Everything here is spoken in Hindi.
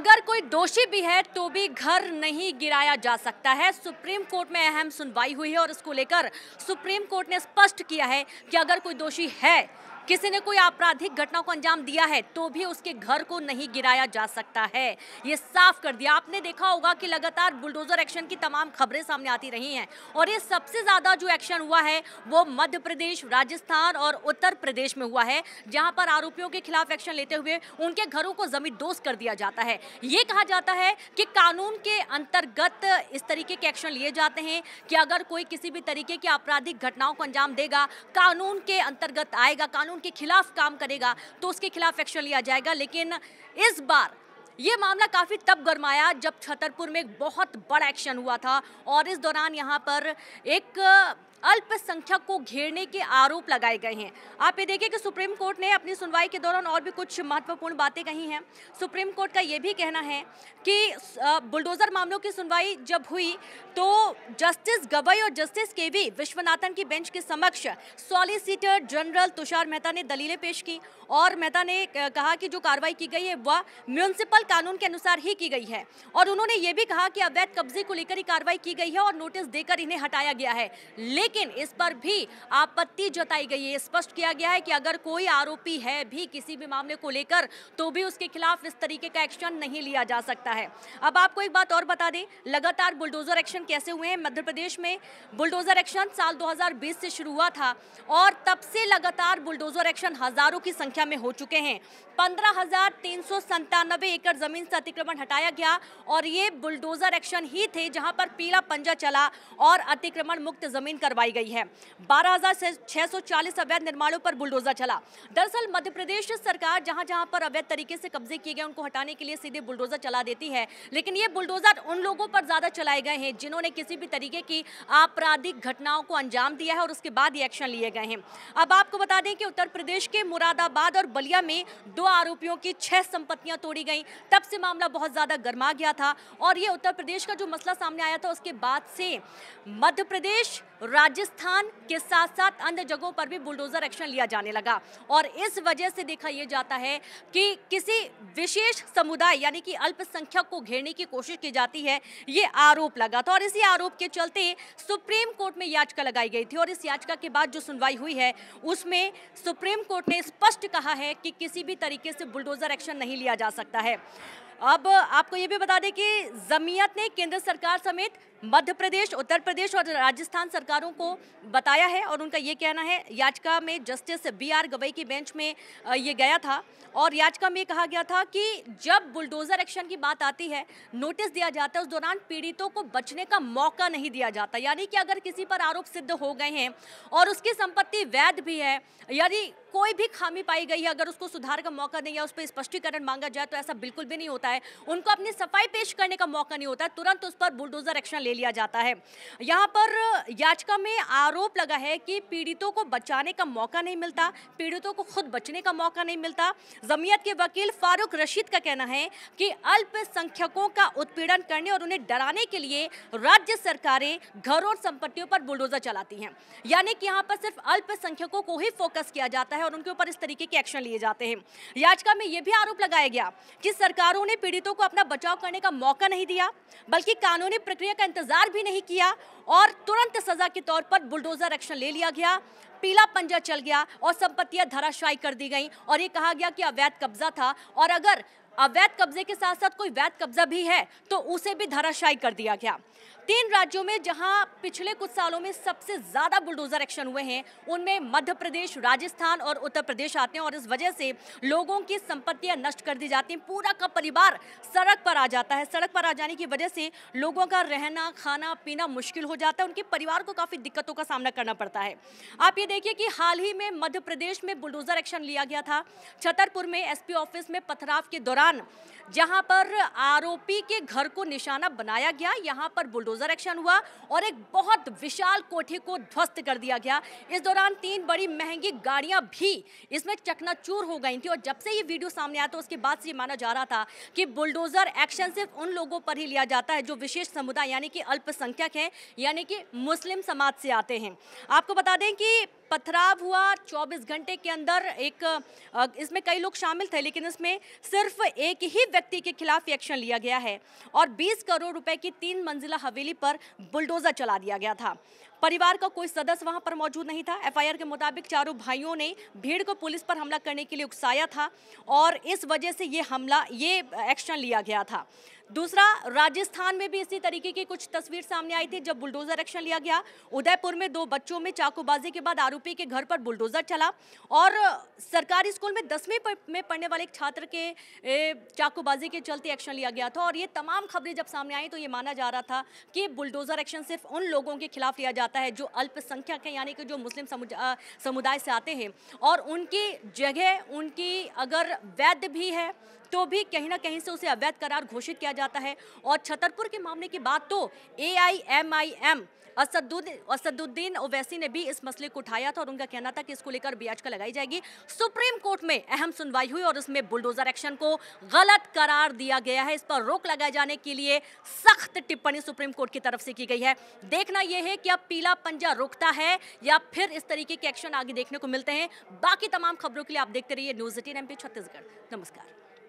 अगर कोई दोषी भी है तो भी घर नहीं गिराया जा सकता है सुप्रीम कोर्ट में अहम सुनवाई हुई है और इसको लेकर सुप्रीम कोर्ट ने स्पष्ट किया है कि अगर कोई दोषी है किसी ने कोई आपराधिक घटना को अंजाम दिया है तो भी उसके घर को नहीं गिराया जा सकता है ये साफ कर दिया आपने देखा होगा कि लगातार बुलडोजर एक्शन की तमाम खबरें सामने आती रही हैं और ये सबसे ज़्यादा जो एक्शन हुआ है वो मध्य प्रदेश राजस्थान और उत्तर प्रदेश में हुआ है जहां पर आरोपियों के खिलाफ एक्शन लेते हुए उनके घरों को जमींदोज कर दिया जाता है ये कहा जाता है कि कानून के अंतर्गत इस तरीके के एक्शन लिए जाते हैं कि अगर कोई किसी भी तरीके की आपराधिक घटनाओं को अंजाम देगा कानून के अंतर्गत आएगा कानून के खिलाफ काम करेगा तो उसके खिलाफ एक्शन लिया जाएगा लेकिन इस बार ये मामला काफ़ी तब गरमाया जब छतरपुर में एक बहुत बड़ा एक्शन हुआ था और इस दौरान यहाँ पर एक अल्पसंख्यक को घेरने के आरोप लगाए गए हैं आप ये देखिए कि सुप्रीम कोर्ट ने अपनी सुनवाई के दौरान और भी कुछ महत्वपूर्ण बातें कही हैं सुप्रीम कोर्ट का ये भी कहना है कि बुलडोजर मामलों की सुनवाई जब हुई तो जस्टिस गवई और जस्टिस के वी विश्वनाथन की बेंच के समक्ष सॉलिसिटर जनरल तुषार मेहता ने दलीलें पेश की और मेहता ने कहा कि जो कार्रवाई की गई है वह म्यूनसिपल कानून के अनुसार ही की गई है और उन्होंने ये भी कहा कि अवैध कब्जे को लेकर ही कार्रवाई की गई है और नोटिस देकर इन्हें हटाया गया है लेकिन लेकिन इस पर भी आपत्ति जताई गई है स्पष्ट किया गया है कि अगर कोई आरोपी है भी किसी भी मामले को लेकर तो भी उसके खिलाफ इस तरीके का एक्शन नहीं लिया जा सकता है अब आपको एक बात और बता दें लगातार बुलडोजर एक्शन कैसे हुए हैं मध्य प्रदेश में बुलडोजर एक्शन साल 2020 से शुरू हुआ था और तब से लगातार बुलडोजर एक्शन हजारों की संख्या में हो चुके हैं पंद्रह एकड़ जमीन से अतिक्रमण हटाया गया और ये बुलडोजर एक्शन ही थे जहां पर पीला पंजा चला और अतिक्रमण मुक्त जमीन करवा करवाई गई है बारह अवैध निर्माणों पर बुलडोजर चला दरअसल मध्य प्रदेश सरकार जहां जहां पर अवैध तरीके से कब्जे किए गए उनको हटाने के लिए सीधे बुलडोजर चला देती है लेकिन ये बुलडोजर उन लोगों पर ज्यादा चलाए गए हैं जिन्होंने किसी भी तरीके की आपराधिक घटनाओं को अंजाम दिया है और उसके बाद ये एक्शन लिए गए हैं अब आपको बता दें कि उत्तर प्रदेश के मुरादाबाद और बलिया में दो आरोपियों की छह संपत्तियां तोड़ी गई तब से मामला बहुत ज्यादा गर्मा गया था और ये उत्तर प्रदेश का जो मसला सामने आया था उसके बाद से मध्य प्रदेश राज्य राजस्थान के साथ साथ अन्य जगहों पर भी बुलडोजर एक्शन लिया जाने लगा और इस वजह से देखा यह जाता है कि किसी विशेष समुदाय यानी कि अल्पसंख्यक को घेरने की कोशिश की जाती है ये आरोप लगा था और इसी आरोप के चलते सुप्रीम कोर्ट में याचिका लगाई गई थी और इस याचिका के बाद जो सुनवाई हुई है उसमें सुप्रीम कोर्ट ने स्पष्ट कहा है कि किसी भी तरीके से बुलडोजर एक्शन नहीं लिया जा सकता है अब आपको ये भी बता दें कि जमीयत ने केंद्र सरकार समेत मध्य प्रदेश उत्तर प्रदेश और राजस्थान सरकारों को बताया है और उनका ये कहना है याचिका में जस्टिस बी आर गवई की बेंच में ये गया था और याचिका में कहा गया था कि जब बुलडोज़र एक्शन की बात आती है नोटिस दिया जाता है उस दौरान पीड़ितों को बचने का मौका नहीं दिया जाता यानी कि अगर किसी पर आरोप सिद्ध हो गए हैं और उसकी संपत्ति वैध भी है यदि कोई भी खामी पाई गई है अगर उसको सुधार का मौका नहीं है उस पर स्पष्टीकरण मांगा जाए तो ऐसा बिल्कुल भी नहीं होता है उनको अपनी सफाई पेश करने का मौका नहीं होता है तुरंत उस पर बुलडोज़र एक्शन ले लिया जाता है यहाँ पर याचिका में आरोप लगा है कि पीड़ितों को बचाने का मौका नहीं मिलता पीड़ितों को खुद बचने का मौका नहीं मिलता जमीयत के वकील फारूक रशीद का कहना है कि अल्पसंख्यकों का उत्पीड़न करने और उन्हें डराने के लिए राज्य सरकारें घरों और संपत्तियों पर बुलडोजर चलाती हैं यानी कि यहाँ पर सिर्फ अल्पसंख्यकों को ही फोकस किया जाता है और उनके ऊपर इस तरीके के एक्शन लिए जाते हैं याचिका में यह भी आरोप लगाया गया कि सरकारों ने पीड़ितों को अपना बचाव करने का मौका नहीं दिया बल्कि कानूनी प्रक्रिया का इंतज़ार भी नहीं किया और तुरंत सजा के तौर पर बुलडोजर एक्शन ले लिया गया पीला पंजा चल गया और संपत्तियां धराशायी कर दी गई और ये कहा गया कि अवैध कब्जा था और अगर अवैध कब्जे के साथ साथ कोई वैध कब्जा भी है तो उसे भी धराशायी कर दिया गया तीन राज्यों में जहां पिछले कुछ सालों में सबसे ज्यादा बुलडोजर एक्शन हुए हैं उनमें मध्य प्रदेश राजस्थान और उत्तर प्रदेश आते हैं और इस वजह से लोगों की संपत्तियां नष्ट कर दी जाती हैं पूरा का परिवार सड़क पर आ जाता है सड़क पर आ जाने की वजह से लोगों का रहना खाना पीना मुश्किल हो जाता है उनके परिवार को काफ़ी दिक्कतों का सामना करना पड़ता है आप ये देखिए कि हाल ही में मध्य प्रदेश में बुलडोजर एक्शन लिया गया था छतरपुर में एस ऑफिस में पथराव के दौरान दौरान जहां पर आरोपी के घर को निशाना बनाया गया यहां पर बुलडोजर एक्शन हुआ और एक बहुत विशाल कोठे को ध्वस्त कर दिया गया इस दौरान तीन बड़ी महंगी गाड़ियां भी इसमें चकनाचूर हो गई थी और जब से ये वीडियो सामने आया तो उसके बाद से ये माना जा रहा था कि बुलडोजर एक्शन सिर्फ उन लोगों पर ही लिया जाता है जो विशेष समुदाय यानी कि अल्पसंख्यक हैं यानी कि मुस्लिम समाज से आते हैं आपको बता दें कि पथराव हुआ 24 घंटे के अंदर एक इसमें कई लोग शामिल थे लेकिन इसमें सिर्फ एक ही व्यक्ति के खिलाफ एक्शन लिया गया है और 20 करोड़ रुपए की तीन मंजिला हवेली पर बुलडोजर चला दिया गया था परिवार का कोई सदस्य वहां पर मौजूद नहीं था एफआईआर के मुताबिक चारों भाइयों ने भीड़ को पुलिस पर हमला करने के लिए उकसाया था और इस वजह से ये हमला ये एक्शन लिया गया था दूसरा राजस्थान में भी इसी तरीके की कुछ तस्वीर सामने आई थी जब बुलडोजर एक्शन लिया गया उदयपुर में दो बच्चों में चाकूबाजी के बाद आरोपी के घर पर बुलडोजर चला और सरकारी स्कूल में दसवीं में पढ़ने वाले एक छात्र के चाकूबाजी के चलते एक्शन लिया गया था और ये तमाम खबरें जब सामने आई तो ये माना जा रहा था कि बुलडोजर एक्शन सिर्फ उन लोगों के खिलाफ लिया जाता है जो अल्पसंख्यक हैं यानी कि जो मुस्लिम समुदाय से आते हैं और उनकी जगह उनकी अगर वैध भी है तो भी कहीं ना कहीं से उसे अवैध करार घोषित किया जाता है और छतरपुर के मामले की बात तो A I M I M Asaduddin Owaisi ने भी इस मसले को उठाया था और उनका कहना था कि इसको लेकर का लगाई जाएगी सुप्रीम कोर्ट में अहम सुनवाई हुई और उसमें बुलडोजर एक्शन को गलत करार दिया गया है इस पर रोक लगाए जाने के लिए सख्त टिप्पणी सुप्रीम कोर्ट की तरफ से की गई है देखना यह है कि अब पीला पंजा रुकता है या फिर इस तरीके के एक्शन आगे देखने को मिलते हैं बाकी तमाम खबरों के लिए आप देखते रहिए न्यूज एटीन एम छत्तीसगढ़ नमस्कार